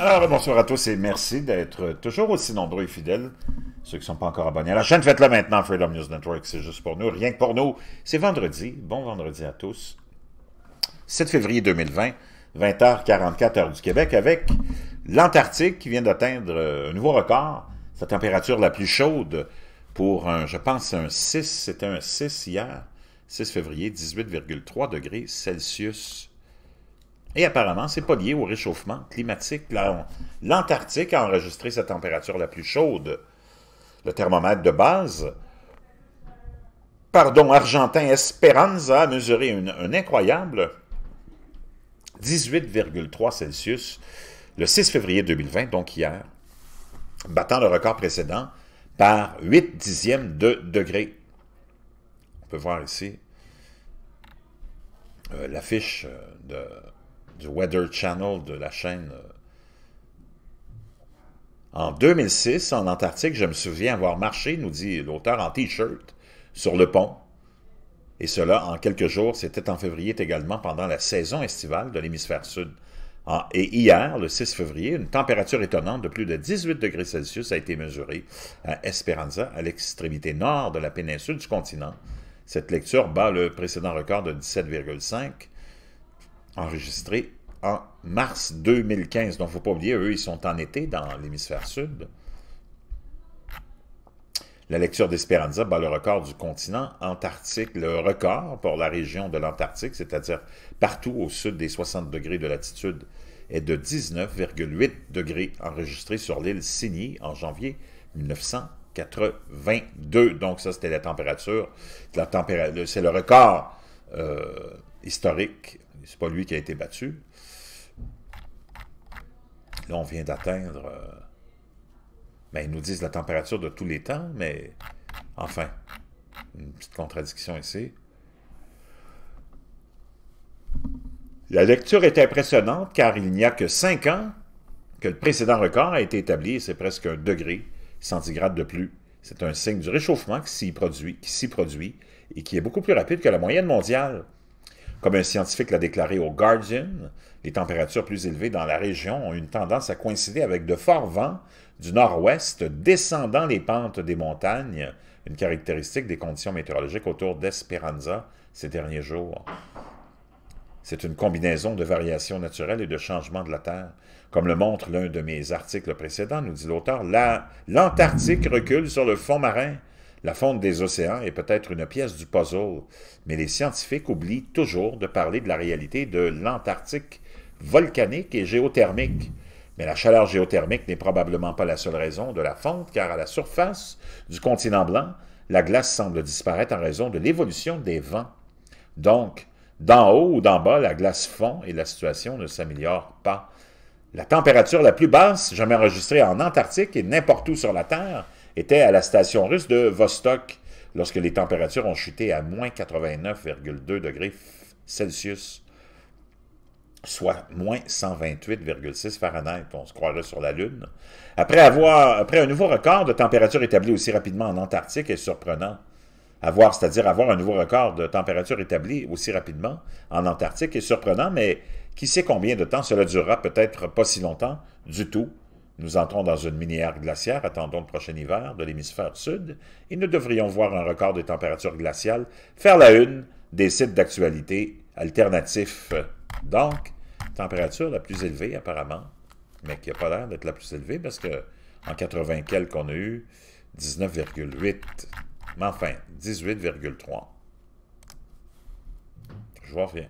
Alors, bonsoir à tous et merci d'être toujours aussi nombreux et fidèles. Ceux qui ne sont pas encore abonnés à la chaîne, faites-le maintenant, Freedom News Network, c'est juste pour nous, rien que pour nous. C'est vendredi, bon vendredi à tous. 7 février 2020, 20h44 heure du Québec, avec l'Antarctique qui vient d'atteindre euh, un nouveau record, sa température la plus chaude pour un, je pense, un 6, c'était un 6 hier, 6 février, 18,3 degrés Celsius. Et apparemment, n'est pas lié au réchauffement climatique. L'Antarctique a enregistré sa température la plus chaude. Le thermomètre de base, pardon, argentin Esperanza a mesuré un incroyable 18,3 Celsius le 6 février 2020, donc hier, battant le record précédent par 8 dixièmes de degré. On peut voir ici euh, l'affiche euh, de du Weather Channel de la chaîne. Euh, en 2006, en Antarctique, je me souviens avoir marché, nous dit l'auteur, en T-shirt, sur le pont. Et cela en quelques jours, c'était en février également pendant la saison estivale de l'hémisphère sud. Et hier, le 6 février, une température étonnante de plus de 18 degrés Celsius a été mesurée à Esperanza, à l'extrémité nord de la péninsule du continent. Cette lecture bat le précédent record de 17,5 enregistré en mars 2015. Donc, il ne faut pas oublier, eux, ils sont en été dans l'hémisphère sud. La lecture d'Esperanza, bat le record du continent antarctique, le record pour la région de l'Antarctique, c'est-à-dire partout au sud des 60 degrés de latitude, est de 19,8 degrés enregistré sur l'île Signy en janvier 1982. Donc ça, c'était la température. La c'est le record euh, historique c'est pas lui qui a été battu. Là, on vient d'atteindre... Euh, ben, ils nous disent la température de tous les temps, mais... Enfin, une petite contradiction ici. La lecture est impressionnante car il n'y a que cinq ans que le précédent record a été établi et c'est presque un degré centigrade de plus. C'est un signe du réchauffement qui s'y produit, qui produit et qui est beaucoup plus rapide que la moyenne mondiale. Comme un scientifique l'a déclaré au Guardian, les températures plus élevées dans la région ont une tendance à coïncider avec de forts vents du nord-ouest descendant les pentes des montagnes, une caractéristique des conditions météorologiques autour d'Esperanza ces derniers jours. C'est une combinaison de variations naturelles et de changements de la Terre. Comme le montre l'un de mes articles précédents, nous dit l'auteur, l'Antarctique recule sur le fond marin la fonte des océans est peut-être une pièce du puzzle, mais les scientifiques oublient toujours de parler de la réalité de l'Antarctique volcanique et géothermique. Mais la chaleur géothermique n'est probablement pas la seule raison de la fonte, car à la surface du continent blanc, la glace semble disparaître en raison de l'évolution des vents. Donc, d'en haut ou d'en bas, la glace fond et la situation ne s'améliore pas. La température la plus basse jamais enregistrée en Antarctique et n'importe où sur la Terre était à la station russe de Vostok lorsque les températures ont chuté à moins 89,2 degrés Celsius, soit moins 128,6 Fahrenheit, on se croirait sur la Lune. Après, avoir, après un nouveau record de température établi aussi rapidement en Antarctique est surprenant. Avoir, c'est-à-dire avoir un nouveau record de température établi aussi rapidement en Antarctique est surprenant, mais qui sait combien de temps cela durera, peut-être pas si longtemps du tout, nous entrons dans une minière glaciaire, attendons le prochain hiver de l'hémisphère sud, et nous devrions voir un record de température glaciale faire la une des sites d'actualité alternatifs. Donc, température la plus élevée apparemment, mais qui n'a pas l'air d'être la plus élevée parce que en 80 quelques, on a eu 19,8, mais enfin, 18,3. Je vois rien.